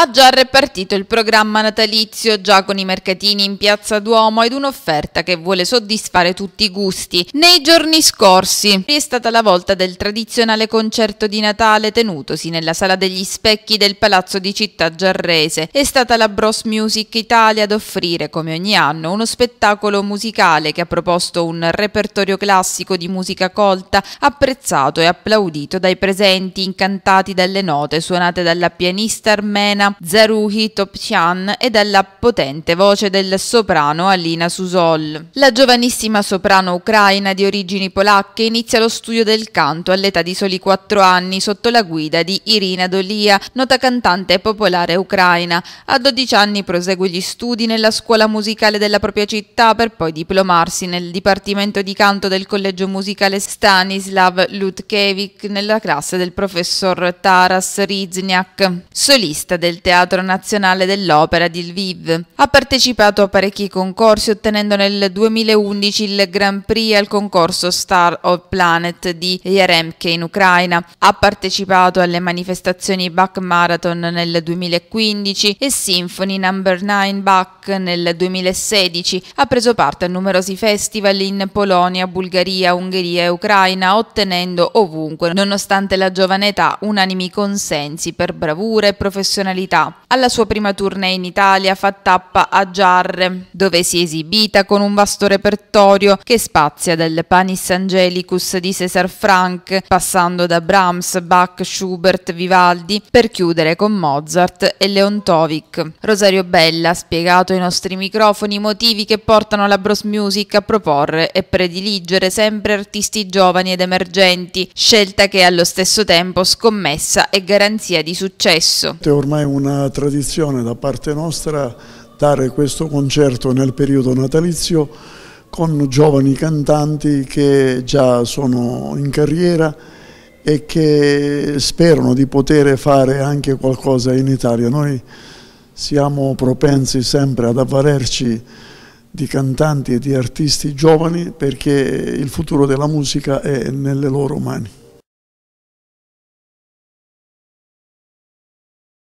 A Giarre è partito il programma natalizio già con i mercatini in Piazza Duomo ed un'offerta che vuole soddisfare tutti i gusti. Nei giorni scorsi è stata la volta del tradizionale concerto di Natale tenutosi nella Sala degli Specchi del Palazzo di Città Giarrese. È stata la Bros Music Italia ad offrire, come ogni anno, uno spettacolo musicale che ha proposto un repertorio classico di musica colta apprezzato e applaudito dai presenti incantati dalle note suonate dalla pianista armena Cina Zaruhi Topchan e dalla potente voce del soprano Alina Susol. La giovanissima soprano ucraina di origini polacche inizia lo studio del canto all'età di soli 4 anni sotto la guida di Irina Dolia, nota cantante popolare ucraina. A 12 anni prosegue gli studi nella scuola musicale della propria città per poi diplomarsi nel Dipartimento di Canto del Collegio Musicale Stanislav Lutkevich nella classe del professor Taras Rizniak, solista del Teatro Nazionale dell'Opera di Lviv. Ha partecipato a parecchi concorsi ottenendo nel 2011 il Grand Prix al concorso Star of Planet di Yaremke in Ucraina. Ha partecipato alle manifestazioni Bach Marathon nel 2015 e Symphony No. 9 Bach nel 2016. Ha preso parte a numerosi festival in Polonia, Bulgaria, Ungheria e Ucraina ottenendo ovunque, nonostante la giovane età, unanimi consensi per bravura e professionalità specialità. Alla sua prima tournée in Italia fa tappa a Giarre, dove si è esibita con un vasto repertorio che spazia dal Panis Angelicus di César Franck, passando da Brahms, Bach, Schubert, Vivaldi, per chiudere con Mozart e Leontovic. Rosario Bella ha spiegato ai nostri microfoni i motivi che portano la Bros Music a proporre e prediligere sempre artisti giovani ed emergenti, scelta che è allo stesso tempo scommessa e garanzia di successo. È ormai un una tradizione da parte nostra dare questo concerto nel periodo natalizio con giovani cantanti che già sono in carriera e che sperano di poter fare anche qualcosa in Italia. Noi siamo propensi sempre ad avvalerci di cantanti e di artisti giovani perché il futuro della musica è nelle loro mani.